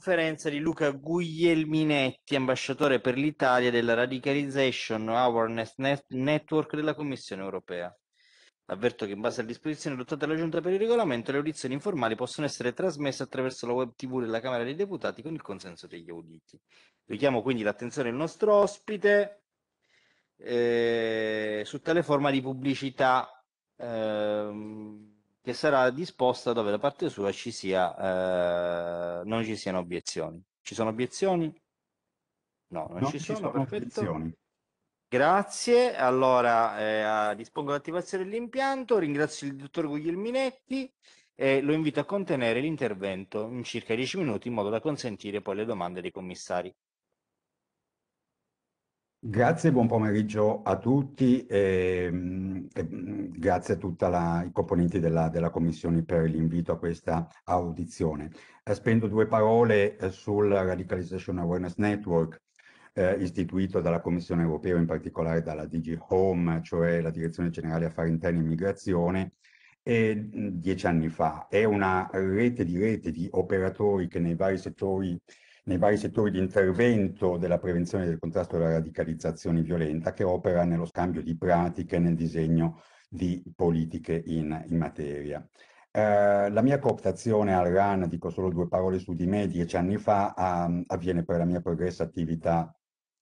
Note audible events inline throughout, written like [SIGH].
conferenza di Luca Guglielminetti, ambasciatore per l'Italia della Radicalization Awareness Net- Network della Commissione europea. Avverto che in base alle disposizioni adottate dalla Giunta per il regolamento, le audizioni informali possono essere trasmesse attraverso la web TV della Camera dei Deputati con il consenso degli auditi. Richiamo quindi l'attenzione del nostro ospite eh, su tale forma di pubblicità. Ehm, che sarà disposta dove da parte sua ci sia, eh, non ci siano obiezioni. Ci sono obiezioni? No, non, non ci, sono, sono obiezioni. Grazie, allora eh, dispongo l'attivazione dell'impianto, ringrazio il dottor Guglielminetti e lo invito a contenere l'intervento in circa 10 minuti in modo da consentire poi le domande dei commissari. Grazie, buon pomeriggio a tutti e, e grazie a tutti i componenti della, della, Commissione per l'invito a questa audizione. Eh, spendo due parole eh, sul Radicalization Awareness Network eh, istituito dalla Commissione europea, in particolare dalla DG Home, cioè la Direzione Generale Affari Interni e Immigrazione, e, dieci anni fa. È una rete di rete di operatori che nei vari settori nei vari settori di intervento della prevenzione e del contrasto alla radicalizzazione violenta che opera nello scambio di pratiche e nel disegno di politiche in, in materia. Eh, la mia cooptazione al RAN, dico solo due parole su di me, dieci anni fa a, ehm, avviene per la mia progressa attività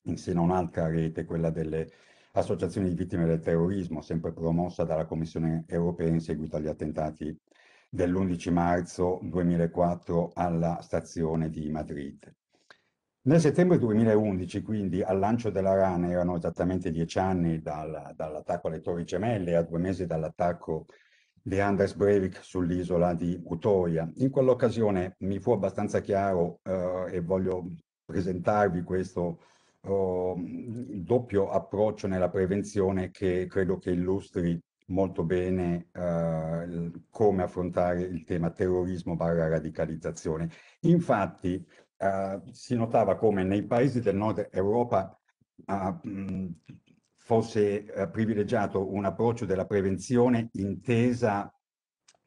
insieme a un'altra rete, quella delle associazioni di vittime del terrorismo, sempre promossa dalla Commissione europea in seguito agli attentati dell'11 marzo 2004 alla stazione di Madrid. Nel settembre 2011, quindi, al lancio della rana, erano esattamente dieci anni dal, dall'attacco alle Torri Gemelle, a due mesi dall'attacco di Anders Breivik sull'isola di Utoia. In quell'occasione mi fu abbastanza chiaro, eh, e voglio presentarvi questo eh, doppio approccio nella prevenzione che credo che illustri molto bene eh, come affrontare il tema terrorismo barra radicalizzazione. Infatti eh, si notava come nei paesi del nord Europa ah, eh, fosse privilegiato un approccio della prevenzione intesa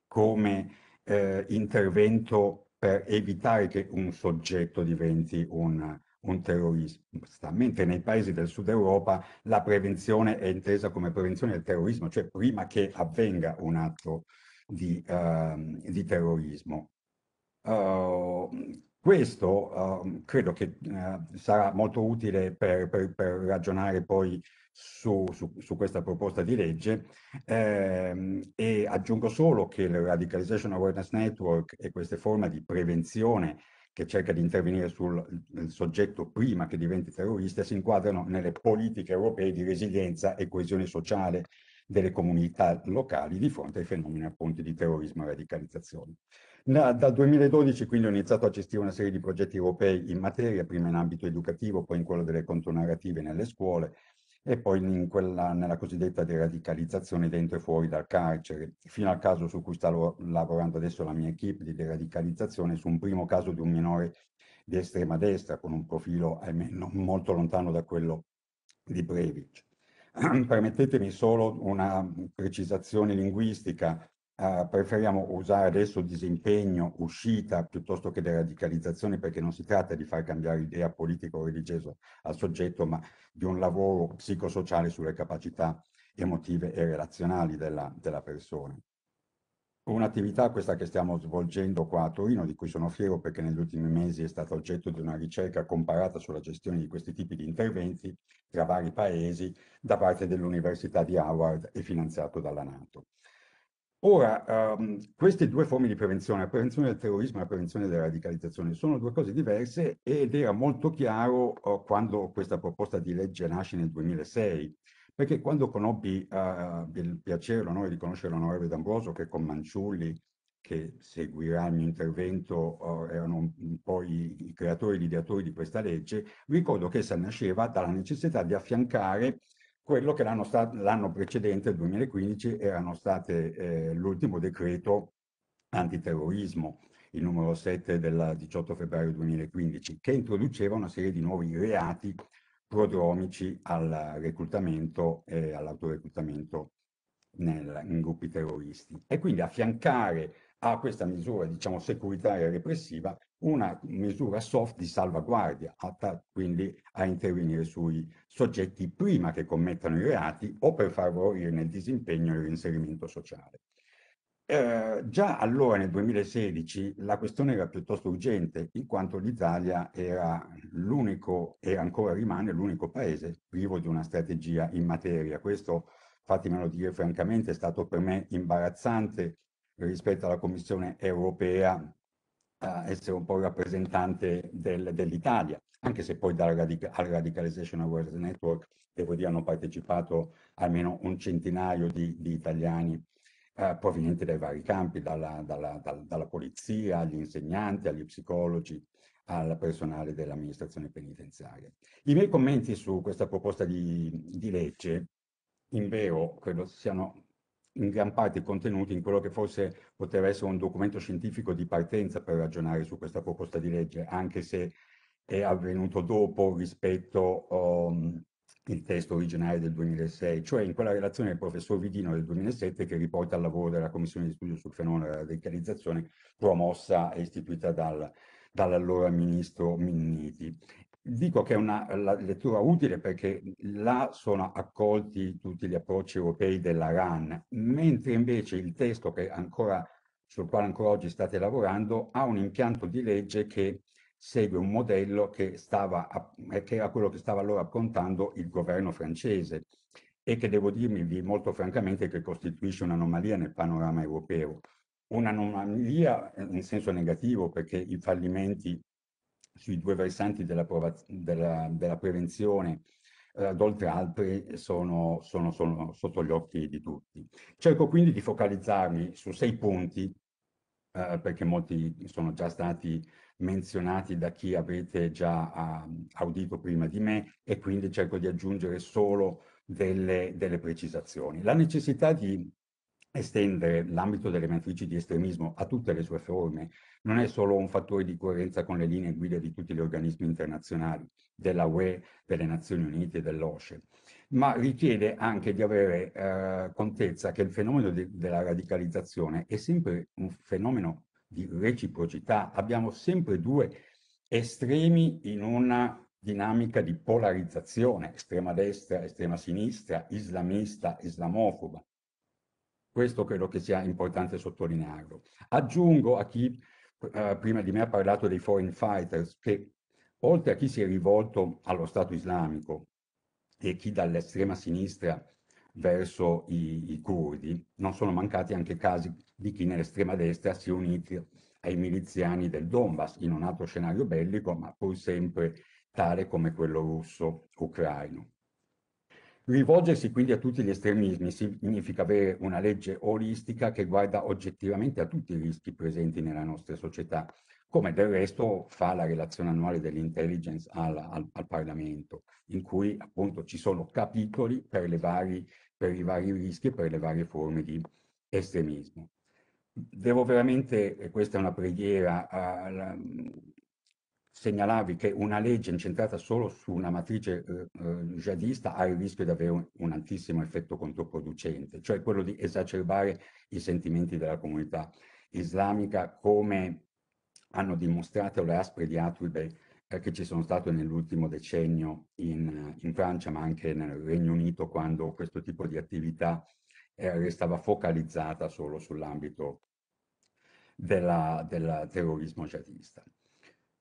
come eh, intervento per evitare che un soggetto diventi un un terrorismo. Mentre nei paesi del sud Europa la prevenzione è intesa come prevenzione del terrorismo, cioè prima che avvenga un atto di, uh, di terrorismo. Uh, questo uh, credo che eh, sarà molto utile per, per, per ragionare poi su, su, su, questa proposta di legge eh, e aggiungo solo che il Radicalization Awareness Network e queste forme di prevenzione che cerca di intervenire sul soggetto prima che diventi terrorista, si inquadrano nelle politiche europee di resilienza e coesione sociale delle comunità locali di fronte ai fenomeni appunto di terrorismo e radicalizzazione. Da, dal 2012 quindi ho iniziato a gestire una serie di progetti europei in materia, prima in ambito educativo, poi in quello delle contonarrative nelle scuole, e poi quella, nella cosiddetta deradicalizzazione dentro e fuori dal carcere, fino al caso su cui sta lavorando adesso la mia equip di deradicalizzazione, su un primo caso di un minore di estrema destra con un profilo ahimè, non molto lontano da quello di Brevic. [CLEARS THROAT] Permettetemi solo una precisazione linguistica eh, preferiamo usare adesso disimpegno, uscita, piuttosto che deradicalizzazione, perché non si tratta di far cambiare idea politica o religiosa al soggetto, ma di un lavoro psicosociale sulle capacità emotive e relazionali della, della persona. Un'attività questa che stiamo svolgendo qua a Torino, di cui sono fiero perché negli ultimi mesi è stata oggetto di una ricerca comparata sulla gestione di questi tipi di interventi tra vari paesi da parte dell'Università di Howard e finanziato dalla Nato. Ora, um, queste due forme di prevenzione, la prevenzione del terrorismo e la prevenzione della radicalizzazione, sono due cose diverse ed era molto chiaro uh, quando questa proposta di legge nasce nel 2006, perché quando conobbi uh, eh, il piacere, l'onore di conoscere l'onorevole D'Ambroso, che con Manciulli, che seguirà il mio intervento, uh, erano poi i, i creatori e gli ideatori di questa legge, ricordo che essa nasceva dalla necessità di affiancare quello che l'anno, l'anno precedente, il 2015, erano state eh, l'ultimo decreto antiterrorismo, il numero 7 del 18 febbraio 2015, che introduceva una serie di nuovi reati prodromici al reclutamento e all'autoreclutamento nel, in gruppi terroristi. E quindi affiancare a questa misura, diciamo, securitaria e repressiva una misura soft di salvaguardia, atta quindi a intervenire sui soggetti prima che commettano i reati o per favorire nel disimpegno il reinserimento sociale. Eh, già allora nel 2016 la questione era piuttosto urgente in quanto l'Italia era l'unico e ancora rimane l'unico paese privo di una strategia in materia. Questo, fatemelo dire francamente, è stato per me imbarazzante rispetto alla Commissione europea essere un po' rappresentante del, dell'Italia, anche se poi dal radica, al Radicalization Awareness Network, devo dire, hanno partecipato almeno un centinaio di, di italiani eh, provenienti dai vari campi, dalla, dalla, dalla, dalla, polizia, agli insegnanti, agli psicologi, al personale dell'amministrazione penitenziaria. I miei commenti su questa proposta di, di legge, in vero, credo siano in gran parte contenuti in quello che forse poteva essere un documento scientifico di partenza per ragionare su questa proposta di legge, anche se è avvenuto dopo rispetto um, il testo originale del 2006, cioè in quella relazione del professor Vidino del 2007 che riporta al lavoro della Commissione di studio sul fenomeno della radicalizzazione promossa e istituita dal, dall'allora ministro Minniti. Dico che è una lettura utile perché là sono accolti tutti gli approcci europei della RAN, mentre invece il testo ancora, sul quale ancora oggi state lavorando ha un impianto di legge che segue un modello che, stava, eh, che era quello che stava allora approntando il governo francese e che devo dirmi molto francamente che costituisce un'anomalia nel panorama europeo. Un'anomalia eh, in senso negativo perché i fallimenti sui due versanti della, della, della prevenzione, eh, ad oltre altri, sono, sono, sono sotto gli occhi di tutti. Cerco quindi di focalizzarmi su sei punti Uh, perché molti sono già stati menzionati da chi avete già uh, audito prima di me e quindi cerco di aggiungere solo delle, delle precisazioni. La necessità di estendere l'ambito delle matrici di estremismo a tutte le sue forme non è solo un fattore di coerenza con le linee guida di tutti gli organismi internazionali, della UE, delle Nazioni Unite e dell'OSCE, ma richiede anche di avere eh, contezza che il fenomeno de della radicalizzazione è sempre un fenomeno di reciprocità. Abbiamo sempre due estremi in una dinamica di polarizzazione, estrema destra, estrema sinistra, islamista, islamofoba. Questo credo che sia importante sottolinearlo. Aggiungo a chi eh, prima di me ha parlato dei foreign fighters che oltre a chi si è rivolto allo Stato islamico e chi dall'estrema sinistra verso i, i curdi, non sono mancati anche casi di chi nell'estrema destra si è unito ai miliziani del Donbass in un altro scenario bellico, ma pur sempre tale come quello russo-ucraino. Rivolgersi quindi a tutti gli estremismi significa avere una legge olistica che guarda oggettivamente a tutti i rischi presenti nella nostra società, come del resto fa la relazione annuale dell'intelligence al, al, al, Parlamento, in cui appunto ci sono capitoli per, vari, per i vari rischi e per le varie forme di estremismo devo veramente, e questa è una preghiera, segnalavi che una legge incentrata solo su una matrice eh, eh, jihadista ha il rischio di avere un, un altissimo effetto controproducente, cioè quello di esacerbare i sentimenti della comunità islamica come hanno dimostrato le aspre diatribe eh, che ci sono state nell'ultimo decennio in, eh, in, Francia, ma anche nel Regno Unito, quando questo tipo di attività eh, restava focalizzata solo sull'ambito del terrorismo jihadista.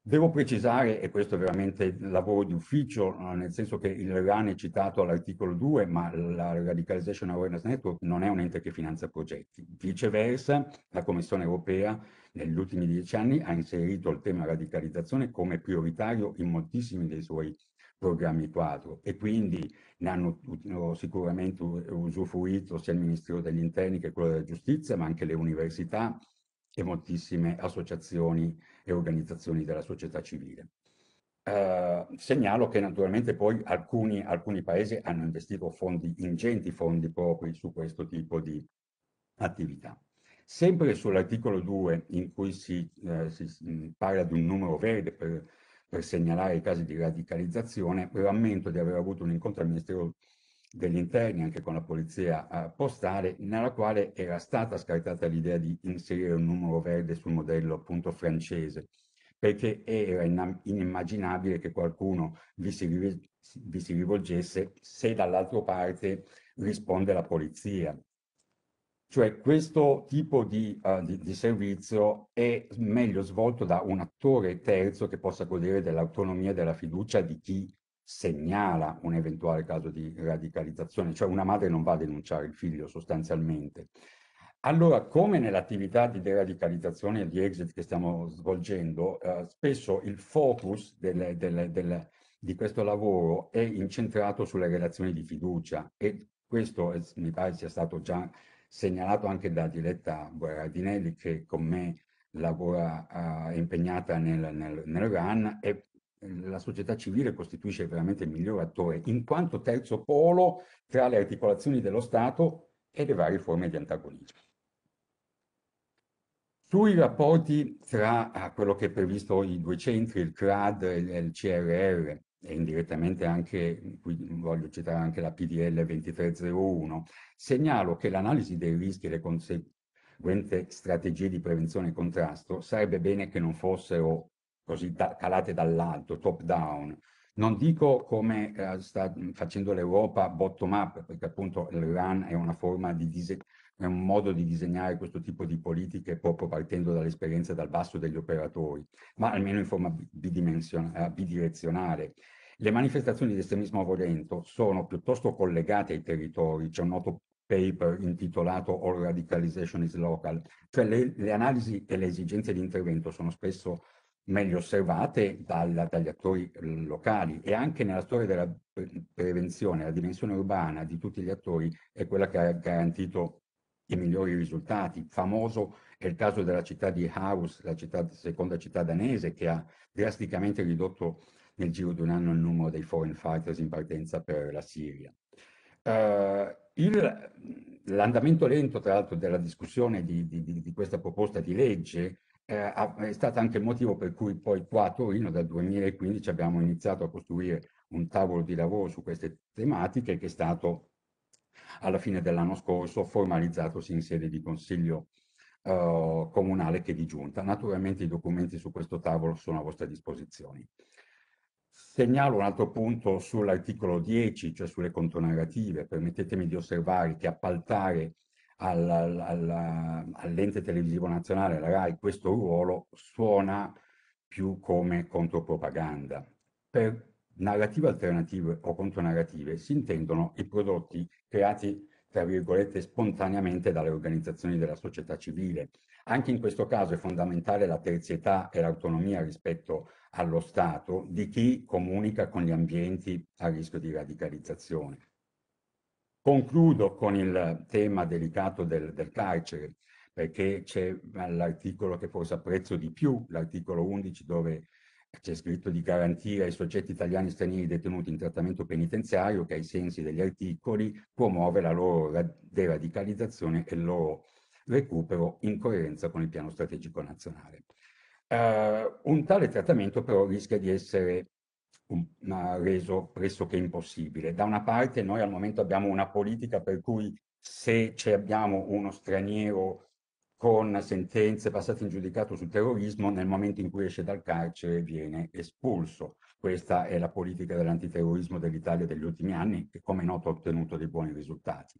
Devo precisare, e questo è veramente lavoro di ufficio, eh, nel senso che il RAN è citato all'articolo 2, ma la Radicalization Awareness Network non è un ente che finanzia progetti. Viceversa, la Commissione europea negli ultimi dieci anni ha inserito il tema radicalizzazione come prioritario in moltissimi dei suoi programmi quadro e quindi ne hanno sicuramente usufruito sia il Ministero degli Interni che quello della Giustizia, ma anche le università, e moltissime associazioni e organizzazioni della società civile. Eh, segnalo che naturalmente poi alcuni, alcuni paesi hanno investito fondi, ingenti fondi propri su questo tipo di attività. Sempre sull'articolo 2 in cui si, eh, si, mm, parla di un numero verde per, per segnalare i casi di radicalizzazione, rammento di aver avuto un incontro al Ministero degli interni anche con la polizia eh, postale nella quale era stata scartata l'idea di inserire un numero verde sul modello appunto francese perché era inimmaginabile che qualcuno vi si, vi si rivolgesse se dall'altra parte risponde la polizia. Cioè questo tipo di, uh, di, di, servizio è meglio svolto da un attore terzo che possa godere dell'autonomia e della fiducia di chi segnala un eventuale caso di radicalizzazione, cioè una madre non va a denunciare il figlio sostanzialmente. Allora, come nell'attività di deradicalizzazione e di exit che stiamo svolgendo, eh, spesso il focus delle, delle, delle, di questo lavoro è incentrato sulle relazioni di fiducia e questo è, mi pare sia stato già segnalato anche da Diletta Guerardinelli che con me lavora eh, impegnata nel, nel, nel RAN e la società civile costituisce veramente il miglior attore in quanto terzo polo tra le articolazioni dello Stato e le varie forme di antagonismo. Sui rapporti tra ah, quello che è previsto i due centri, il CRAD e il CRR, e indirettamente anche, qui voglio citare anche la PDL 2301, segnalo che l'analisi dei rischi e le conseguenze strategie di prevenzione e contrasto, sarebbe bene che non fossero così da, calate dall'alto, top down. Non dico come eh, sta facendo l'Europa bottom up, perché appunto l'Iran è una forma di disegno è un modo di disegnare questo tipo di politiche proprio partendo dall'esperienza dal basso degli operatori, ma almeno in forma eh, bidirezionale. Le manifestazioni di estremismo violento sono piuttosto collegate ai territori, c'è un noto paper intitolato All Radicalization is Local, cioè le, le analisi e le esigenze di intervento sono spesso meglio osservate dal, dagli attori locali e anche nella storia della prevenzione, la dimensione urbana di tutti gli attori è quella che ha garantito i migliori risultati. Famoso è il caso della città di Haus, la città, seconda città danese, che ha drasticamente ridotto nel giro di un anno il numero dei foreign fighters in partenza per la Siria. Uh, l'andamento lento, tra l'altro, della discussione di, di, di questa proposta di legge eh, è stato anche il motivo per cui poi qua a Torino dal 2015 abbiamo iniziato a costruire un tavolo di lavoro su queste tematiche che è stato alla fine dell'anno scorso formalizzato sia in sede di consiglio eh, comunale che di giunta. Naturalmente i documenti su questo tavolo sono a vostra disposizione. Segnalo un altro punto sull'articolo 10, cioè sulle contonarrative. Permettetemi di osservare che appaltare all'ente televisivo nazionale, la RAI, questo ruolo suona più come contropropaganda. Per narrative alternative o contonarrative si intendono i prodotti creati tra virgolette spontaneamente dalle organizzazioni della società civile. Anche in questo caso è fondamentale la terzietà e l'autonomia rispetto allo Stato di chi comunica con gli ambienti a rischio di radicalizzazione. Concludo con il tema delicato del, del carcere, perché c'è l'articolo che forse apprezzo di più, l'articolo 11, dove c'è scritto di garantire ai soggetti italiani e stranieri detenuti in trattamento penitenziario che ai sensi degli articoli promuove la loro deradicalizzazione e il loro recupero in coerenza con il piano strategico nazionale. Uh, un tale trattamento però rischia di essere reso pressoché impossibile. Da una parte noi al momento abbiamo una politica per cui se abbiamo uno straniero con sentenze passate in giudicato sul terrorismo, nel momento in cui esce dal carcere viene espulso. Questa è la politica dell'antiterrorismo dell'Italia degli ultimi anni che come noto ha ottenuto dei buoni risultati.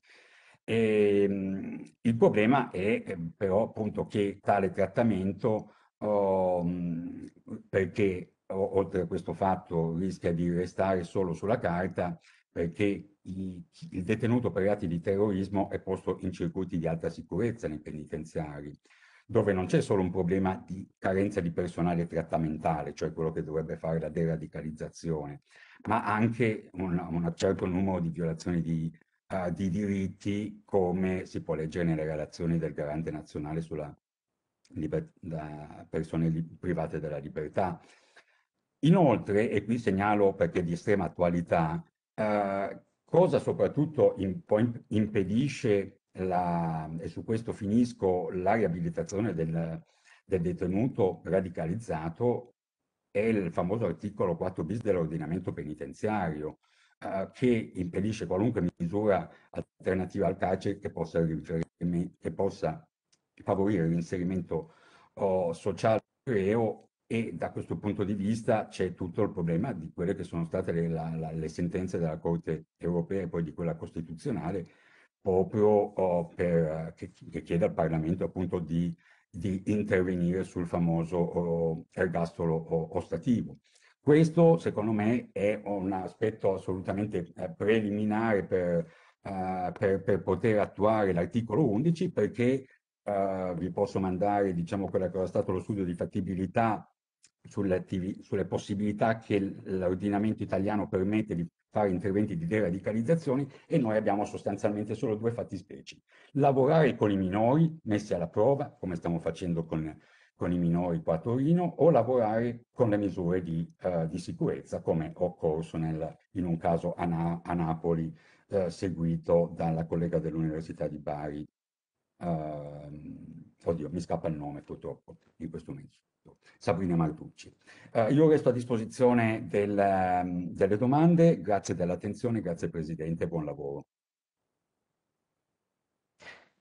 E, ehm, il problema è ehm, però appunto che tale trattamento, oh, perché oltre a questo fatto rischia di restare solo sulla carta perché il detenuto per reati di terrorismo è posto in circuiti di alta sicurezza nei penitenziari, dove non c'è solo un problema di carenza di personale trattamentale, cioè quello che dovrebbe fare la deradicalizzazione, ma anche un, un certo numero di violazioni di, uh, di diritti, come si può leggere nelle relazioni del garante nazionale sulla liber- persone private della libertà Inoltre, e qui segnalo perché è di estrema attualità, eh, cosa soprattutto imp- impedisce, la, e su questo finisco, la riabilitazione del, del detenuto radicalizzato è il famoso articolo 4 bis dell'ordinamento penitenziario, eh, che impedisce qualunque misura alternativa al carcere che possa, che possa favorire l'inserimento oh, sociale o e da questo punto di vista c'è tutto il problema di quelle che sono state le, la, la, le sentenze della Corte europea e poi di quella costituzionale, proprio oh, per, che, che, chiede al Parlamento appunto di, di intervenire sul famoso oh, ergastolo oh, ostativo. Questo secondo me è un aspetto assolutamente eh, preliminare per, eh, per, per poter attuare l'articolo 11 perché Uh, vi posso mandare diciamo quello che era stato lo studio di fattibilità sulle, sulle possibilità che l'ordinamento italiano permette di fare interventi di deradicalizzazione e noi abbiamo sostanzialmente solo due fattispecie. Lavorare con i minori messi alla prova, come stiamo facendo con, con i minori qua a Torino, o lavorare con le misure di, uh, di sicurezza, come ho corso nel, in un caso a, Na a Napoli, uh, seguito dalla collega dell'Università di Bari, uh, oddio, mi scappa il nome purtroppo in questo momento, Sabrina Martucci. Eh, io resto a disposizione del, ehm, delle domande, grazie dell'attenzione, grazie Presidente, buon lavoro.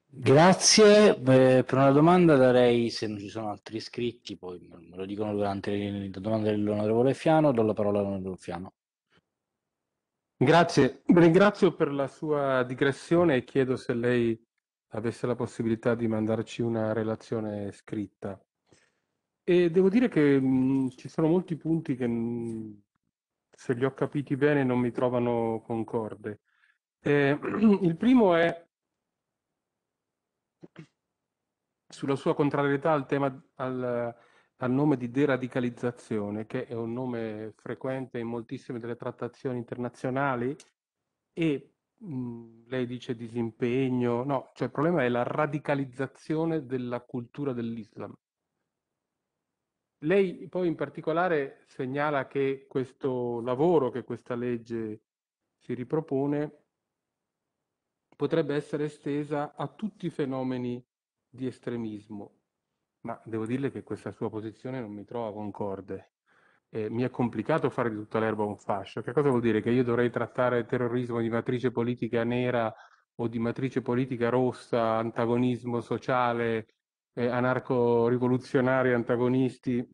Grazie, eh, per una domanda darei, se non ci sono altri iscritti, poi me lo dicono durante la domanda dell'onorevole Fiano, do la parola all'onorevole Fiano. Grazie, ringrazio per la sua digressione e chiedo se lei avesse la possibilità di mandarci una relazione scritta. E devo dire che mh, mm, ci sono molti punti che, mh, mm, se li ho capiti bene, non mi trovano concorde. Eh, [CLEARS THROAT] il primo è sulla sua contrarietà al tema al, al nome di deradicalizzazione, che è un nome frequente in moltissime delle trattazioni internazionali e Mhmm, lei dice disimpegno, no, cioè il problema è la radicalizzazione della cultura dell'Islam. Lei poi in particolare segnala che questo lavoro che questa legge si ripropone potrebbe essere estesa a tutti i fenomeni di estremismo, ma devo dirle che questa sua posizione non mi trova concorde eh, mi è complicato fare di tutta l'erba un fascio. Che cosa vuol dire? Che io dovrei trattare il terrorismo di matrice politica nera o di matrice politica rossa, antagonismo sociale, eh, anarco-rivoluzionari antagonisti,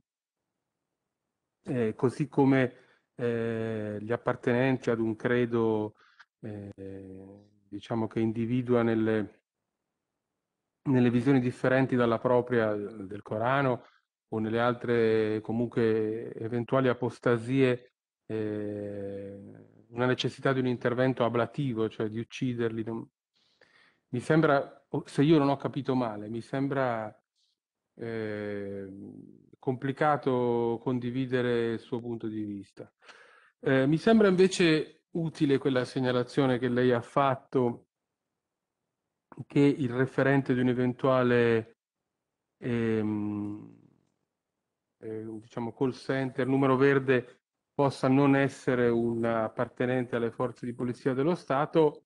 eh, così come eh, gli appartenenti ad un credo eh, diciamo che individua nelle, nelle visioni differenti dalla propria eh, del Corano o nelle altre comunque eventuali apostasie eh, una necessità di un intervento ablativo, cioè di ucciderli. Mi sembra, se io non ho capito male, mi sembra eh, complicato condividere il suo punto di vista. Eh, mi sembra invece utile quella segnalazione che lei ha fatto che il referente di un eventuale ehm, eh, diciamo call center, numero verde possa non essere un appartenente alle forze di polizia dello Stato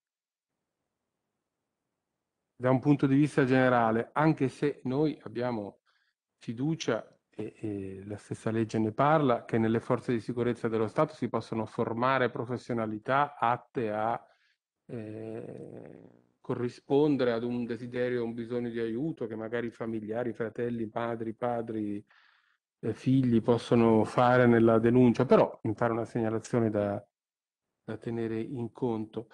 da un punto di vista generale, anche se noi abbiamo fiducia e, e la stessa legge ne parla, che nelle forze di sicurezza dello Stato si possono formare professionalità atte a eh, corrispondere ad un desiderio, un bisogno di aiuto che magari familiari, fratelli, padri, padri eh, figli possono fare nella denuncia, però mi pare una segnalazione da, da tenere in conto.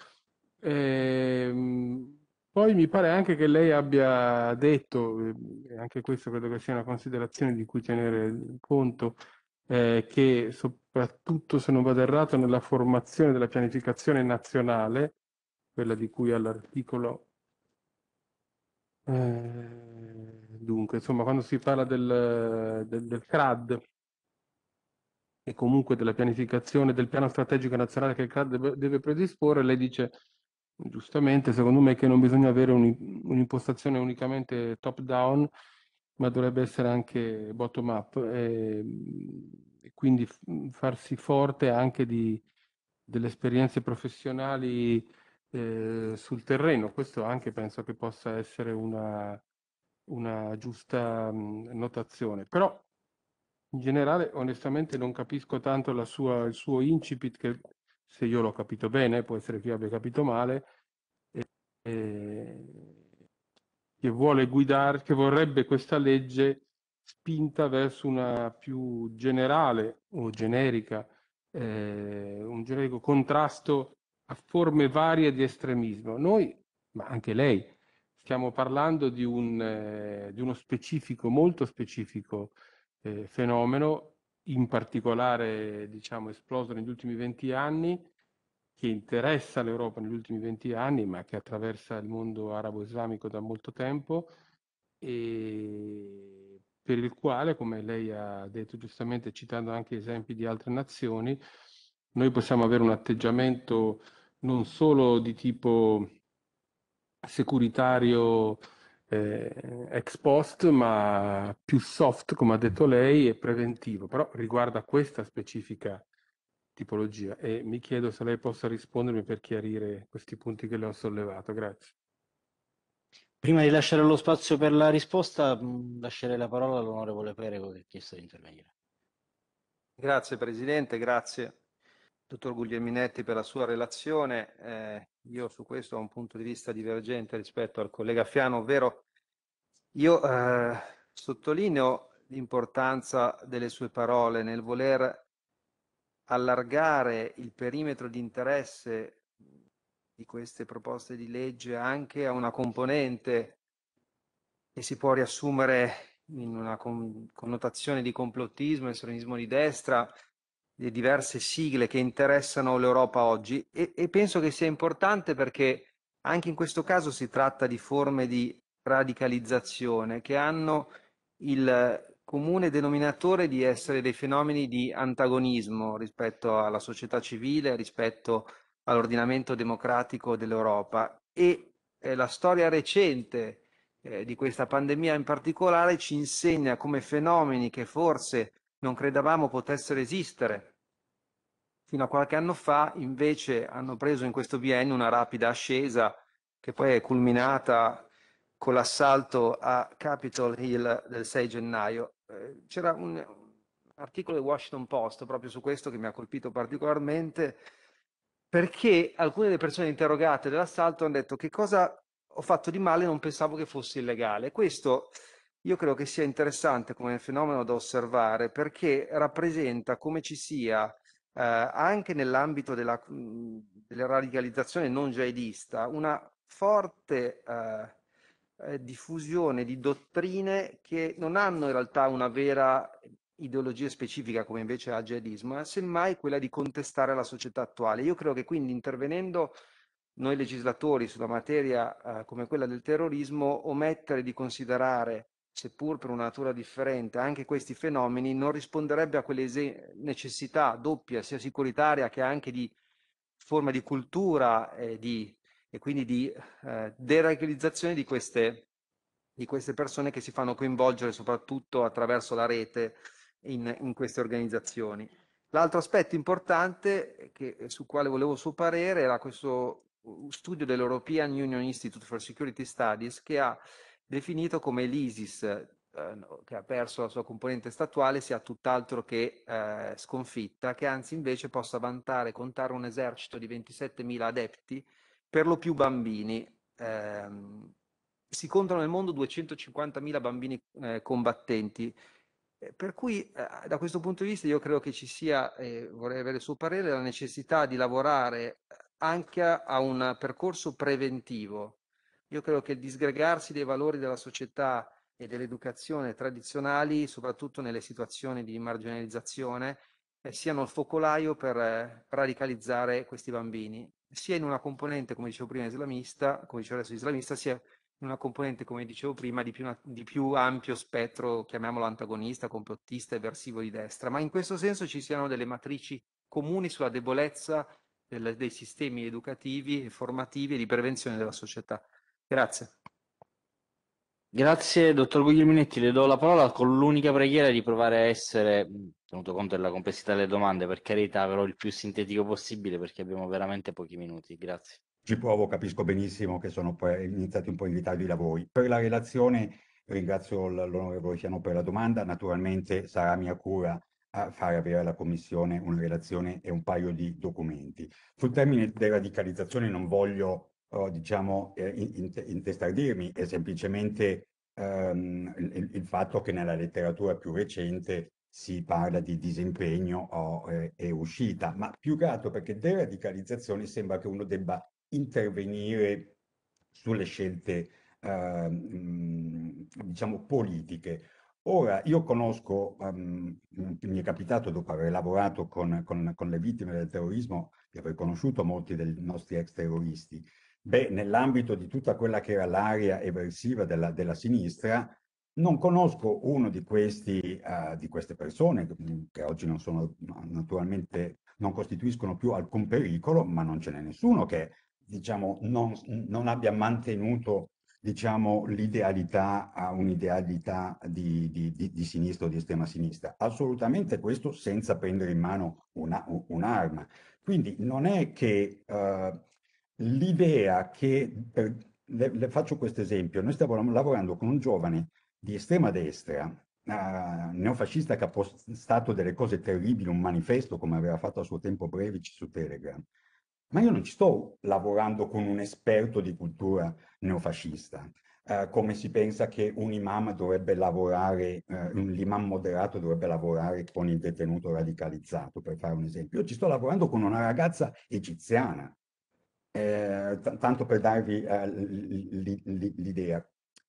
Ehm, poi mi pare anche che lei abbia detto, e eh, anche questo credo che sia una considerazione di cui tenere conto, eh, che soprattutto se non vado errato nella formazione della pianificazione nazionale, quella di cui all'articolo eh, dunque, insomma, quando si parla del, del, del CRAD e comunque della pianificazione del piano strategico nazionale che il CRAD deve, deve predisporre, lei dice giustamente, secondo me, che non bisogna avere un'impostazione unicamente top-down, ma dovrebbe essere anche bottom-up e, ehm, e, quindi farsi forte anche di, delle esperienze professionali eh, sul terreno. Questo anche penso che possa essere una, una giusta mh, mhmm, notazione. Però in generale onestamente non capisco tanto sua, il suo incipit che se io l'ho capito bene, può essere che io abbia capito male, eh, e, che vuole guidare, che vorrebbe questa legge spinta verso una più generale o generica, eh, un generico contrasto a forme varie di estremismo. Noi, ma anche lei, Stiamo parlando di, un, eh, di uno specifico, molto specifico eh, fenomeno, in particolare diciamo, esploso negli ultimi 20 anni, che interessa l'Europa negli ultimi 20 anni, ma che attraversa il mondo arabo-islamico da molto tempo e per il quale, come lei ha detto giustamente citando anche esempi di altre nazioni, noi possiamo avere un atteggiamento non solo di tipo securitario eh, ex post, ma più soft, come ha detto lei, e preventivo, però riguarda questa specifica tipologia e mi chiedo se lei possa rispondermi per chiarire questi punti che le ho sollevato. Grazie. Prima di lasciare lo spazio per la risposta, lascerei la parola all'onorevole Perego che ha chiesto di intervenire. Grazie Presidente, grazie dottor Guglielminetti per la sua relazione. Eh, io su questo ho un punto di vista divergente rispetto al collega Fiano, ovvero io eh, sottolineo l'importanza delle sue parole nel voler allargare il perimetro di interesse di queste proposte di legge anche a una componente che si può riassumere in una connotazione di complottismo e estremismo di destra, le diverse sigle che interessano l'Europa oggi e, e penso che sia importante perché anche in questo caso si tratta di forme di radicalizzazione che hanno il comune denominatore di essere dei fenomeni di antagonismo rispetto alla società civile, rispetto all'ordinamento democratico dell'Europa e eh, la storia recente eh, di questa pandemia in particolare ci insegna come fenomeni che forse non credevamo potessero esistere. Fino a qualche anno fa invece hanno preso in questo biennio una rapida ascesa che poi è culminata con l'assalto a Capitol Hill del 6 gennaio. Eh, c'era un articolo del Washington Post proprio su questo che mi ha colpito particolarmente perché alcune delle persone interrogate dell'assalto hanno detto che cosa ho fatto di male non pensavo che fosse illegale. Questo io credo che sia interessante come fenomeno da osservare perché rappresenta come ci sia eh, anche nell'ambito della, della, radicalizzazione non jihadista una forte eh, eh, diffusione di dottrine che non hanno in realtà una vera ideologia specifica come invece ha il jihadismo, ma semmai quella di contestare la società attuale. Io credo che quindi intervenendo noi legislatori sulla materia eh, come quella del terrorismo, omettere di considerare seppur per una natura differente, anche questi fenomeni, non risponderebbe a quelle necessità doppia, sia sicuritaria che anche di forma di cultura e, di, e quindi di eh, deregolizzazione di queste, di queste persone che si fanno coinvolgere soprattutto attraverso la rete in, in queste organizzazioni. L'altro aspetto importante che, su quale volevo suo parere era questo uh, studio dell'European Union Institute for Security Studies che ha definito come l'ISIS, eh, che ha perso la sua componente statuale, sia tutt'altro che eh, sconfitta, che anzi invece possa vantare, contare un esercito di 27.000 adepti, per lo più bambini. Eh, si contano nel mondo 250.000 bambini eh, combattenti, eh, per cui eh, da questo punto di vista io credo che ci sia, eh, vorrei avere il suo parere, la necessità di lavorare eh, anche a un percorso preventivo io credo che il disgregarsi dei valori della società e dell'educazione tradizionali, soprattutto nelle situazioni di marginalizzazione, eh, siano il focolaio per eh, radicalizzare questi bambini, sia in una componente, come dicevo prima, islamista, come dicevo adesso islamista, sia in una componente, come dicevo prima, di più, di più ampio spettro, chiamiamolo antagonista, complottista eversivo di destra, ma in questo senso ci siano delle matrici comuni sulla debolezza del, dei sistemi educativi e formativi e di prevenzione della società. Grazie. Grazie, dottor Guglielminetti. Le do la parola con l'unica preghiera di provare a essere, tenuto conto della complessità delle domande, per carità, però il più sintetico possibile perché abbiamo veramente pochi minuti. Grazie. Ci provo, capisco benissimo che sono iniziati un po' in ritardo i lavori. Per la relazione ringrazio l'onorevole Ciano per la domanda. Naturalmente sarà mia cura a fare avere alla Commissione una relazione e un paio di documenti. Sul termine deradicalizzazione non voglio o diciamo eh, intestardirmi, è semplicemente ehm, il, il, fatto che nella letteratura più recente si parla di disimpegno o, eh, e uscita, ma più che altro perché deradicalizzazione sembra che uno debba intervenire sulle scelte ehm, mm, diciamo politiche. Ora, io conosco, um, mi è capitato dopo aver lavorato con, con, con, le vittime del terrorismo di aver conosciuto molti dei nostri ex terroristi Beh, nell'ambito di tutta quella che era l'area eversiva della, della, sinistra, non conosco uno di, questi, uh, di queste persone, che oggi non sono naturalmente, non costituiscono più alcun pericolo, ma non ce n'è nessuno che diciamo, non, non abbia mantenuto diciamo, l'idealità a un'idealità di, di, di, di, sinistra o di estrema sinistra. Assolutamente questo senza prendere in mano un'arma. Quindi non è che eh, l'idea che, eh, le, le faccio questo esempio, noi stiamo lavorando con un giovane di estrema destra, eh, neofascista che ha postato delle cose terribili, un manifesto come aveva fatto a suo tempo Brevici su Telegram, ma io non ci sto lavorando con un esperto di cultura neofascista, eh, come si pensa che un imam dovrebbe lavorare, eh, l'imam moderato dovrebbe lavorare con il detenuto radicalizzato, per fare un esempio. Io ci sto lavorando con una ragazza egiziana eh, tanto per darvi eh, l'idea.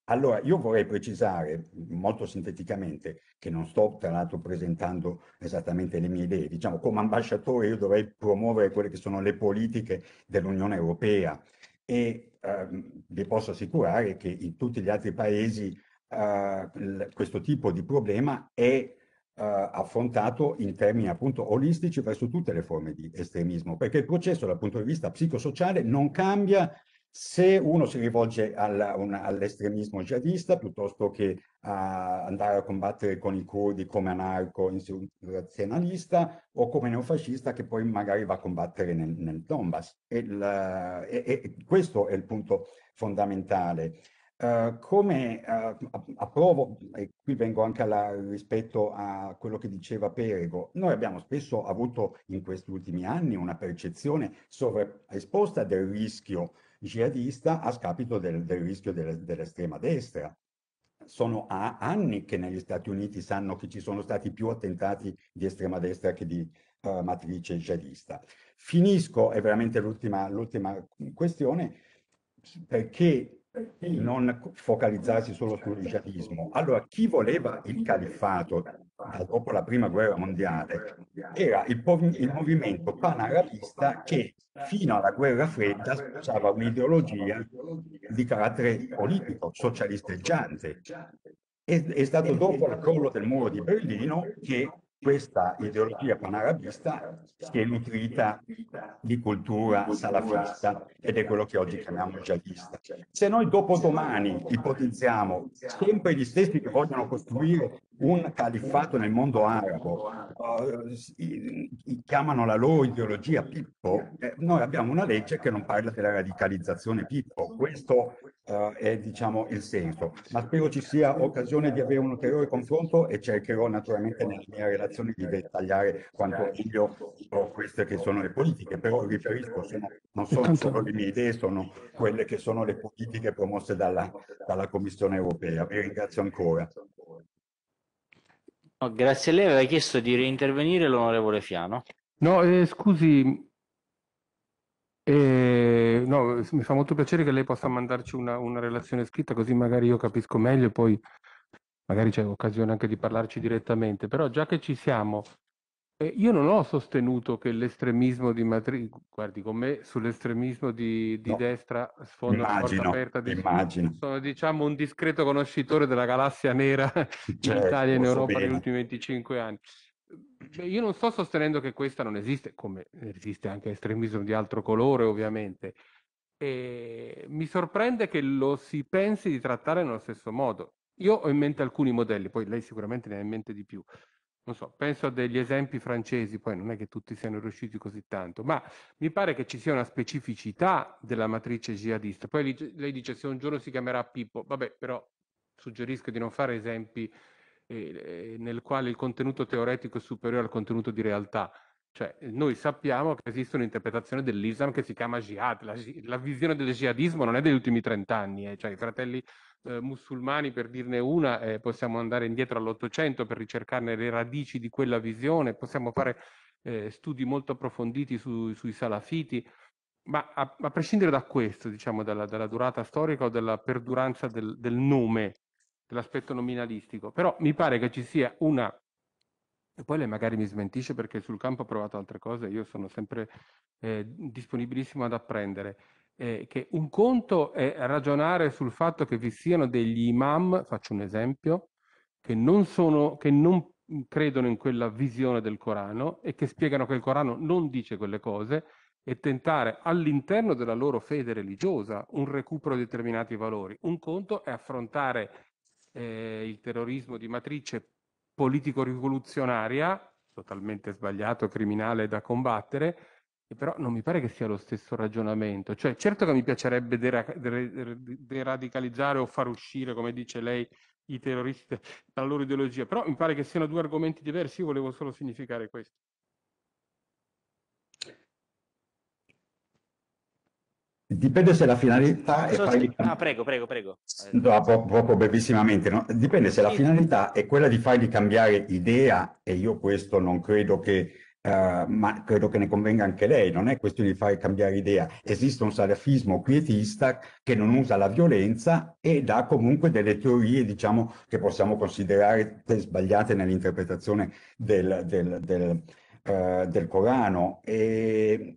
Allora, io vorrei precisare molto sinteticamente, che non sto tra l'altro presentando esattamente le mie idee, diciamo come ambasciatore io dovrei promuovere quelle che sono le politiche dell'Unione Europea e ehm, vi posso assicurare che in tutti gli altri paesi eh, questo tipo di problema è eh, affrontato in termini appunto olistici verso tutte le forme di estremismo, perché il processo dal punto di vista psicosociale non cambia se uno si rivolge all'estremismo jihadista piuttosto che a andare a combattere con i curdi come anarco insurrezionalista o come neofascista che poi magari va a combattere nel, nel Donbass. E, la, e, e questo è il punto fondamentale. Ehm, come uh, approvo, e qui vengo anche alla, rispetto a quello che diceva Perego, noi abbiamo spesso avuto in questi ultimi anni una percezione sovraesposta del rischio jihadista a scapito del, del rischio del, dell'estrema destra. Sono anni che negli Stati Uniti sanno che ci sono stati più attentati di estrema destra che di uh, matrice jihadista. Finisco, è veramente l'ultima questione, perché non focalizzarsi solo sul jihadismo. Allora, chi voleva il califfato dopo la prima guerra mondiale era il, il movimento panarabista che fino alla guerra fredda usava un'ideologia di carattere politico, socialisteggiante. È, è stato dopo il crollo del muro di Berlino che questa ideologia panarabista si è nutrita di cultura salafista ed è quello che oggi chiamiamo jihadista. Se noi dopodomani ipotizziamo sempre gli stessi che vogliono costruire un califfato nel mondo arabo, eh, chiamano la loro ideologia Pippo, eh, noi abbiamo una legge che non parla della radicalizzazione Pippo. Questo uh, è diciamo, il senso. Ma spero ci sia occasione di avere un ulteriore confronto e cercherò naturalmente nella mia relazione di dettagliare quanto meglio queste che sono le politiche, però riferisco, sono, non sono solo le mie idee, sono quelle che sono le politiche promosse dalla, dalla Commissione europea. Vi ringrazio ancora. No, grazie a lei, aveva chiesto di reintervenire l'onorevole Fiano. No, eh, scusi, e, ehm, no, mi fa molto piacere che lei possa mandarci una, una relazione scritta, così magari io capisco meglio e poi magari c'è occasione anche di parlarci direttamente. Però già che ci siamo, eh, io non ho sostenuto che l'estremismo di Madrid, guardi, con me sull'estremismo di, di no. destra sfondo immagino, porta aperta di immagino. sono diciamo un discreto conoscitore della galassia nera [LAUGHS] certo, in Italia e in Europa negli ultimi 25 anni. Beh, io non sto sostenendo che questa non esiste, come esiste anche estremismo di altro colore ovviamente. E ehm, mi sorprende che lo si pensi di trattare nello stesso modo. Io ho in mente alcuni modelli, poi lei sicuramente ne ha in mente di più. Non so, penso a degli esempi francesi, poi non è che tutti siano riusciti così tanto, ma mi pare che ci sia una specificità della matrice jihadista. Poi lei dice se un giorno si chiamerà Pippo, vabbè, però suggerisco di non fare esempi nel quale il contenuto teoretico è superiore al contenuto di realtà. Cioè, noi sappiamo che esiste un'interpretazione dell'Islam che si chiama jihad. La, la visione del jihadismo non è degli ultimi trent'anni, eh. cioè i fratelli eh, musulmani, per dirne una, eh, possiamo andare indietro all'Ottocento per ricercarne le radici di quella visione, possiamo fare eh, studi molto approfonditi su, sui salafiti, ma a, a prescindere da questo, diciamo, dalla, dalla, durata storica o dalla perduranza del, del nome, l'aspetto nominalistico, però mi pare che ci sia una, e poi lei magari mi smentisce perché sul campo ha provato altre cose, io sono sempre eh, disponibilissimo ad apprendere, eh, che un conto è ragionare sul fatto che vi siano degli imam, faccio un esempio, che non, sono, che non credono in quella visione del Corano e che spiegano che il Corano non dice quelle cose e tentare all'interno della loro fede religiosa un recupero di determinati valori. Un conto è affrontare eh, il terrorismo di matrice politico-rivoluzionaria, totalmente sbagliato, criminale da combattere, però non mi pare che sia lo stesso ragionamento. Cioè, certo che mi piacerebbe deradicalizzare o far uscire, come dice lei, i terroristi dalla loro ideologia, però mi pare che siano due argomenti diversi, io volevo solo significare questo. Dipende se la finalità è... So, fargli... No, prego, prego, prego. No, poco, poco brevissimamente. No? Dipende se la finalità è quella di fargli cambiare idea, e io questo non credo che... Uh, ma credo che ne convenga anche lei, non è questione di fare cambiare idea. Esiste un salafismo quietista che non usa la violenza e dà comunque delle teorie, diciamo, che possiamo considerare sbagliate nell'interpretazione del, del, del, eh, del Corano. E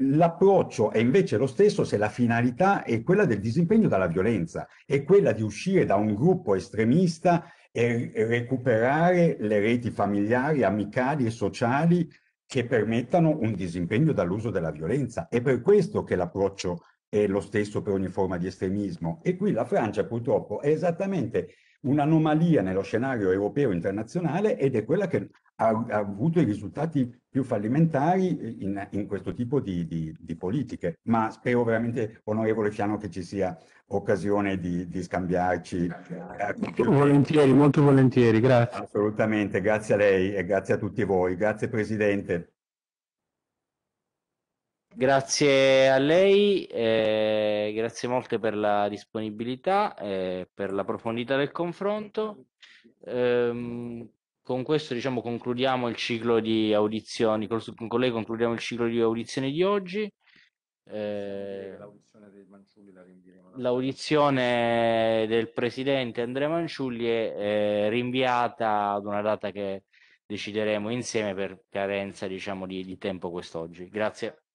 L'approccio è invece lo stesso se la finalità è quella del disimpegno dalla violenza, è quella di uscire da un gruppo estremista e recuperare le reti familiari, amicali e sociali che permettano un disimpegno dall'uso della violenza. È per questo che l'approccio è lo stesso per ogni forma di estremismo. E qui la Francia purtroppo è esattamente un'anomalia nello scenario europeo internazionale ed è quella che ha, ha avuto i risultati più fallimentari in, in questo tipo di, di, di, politiche, ma spero veramente, onorevole Fiano, che ci sia occasione di, di scambiarci. Eh, volentieri, molto volentieri, grazie. Assolutamente, grazie a lei e grazie a tutti voi. Grazie Presidente. Grazie a lei, eh, grazie molte per la disponibilità, eh, per la profondità del confronto. Eh, con questo diciamo concludiamo il ciclo di audizioni, con, con lei concludiamo il ciclo di audizioni di oggi. Eh, l'audizione del presidente Andrea Manciulli è eh, rinviata ad una data che decideremo insieme per carenza diciamo, di, di tempo quest'oggi. Grazie.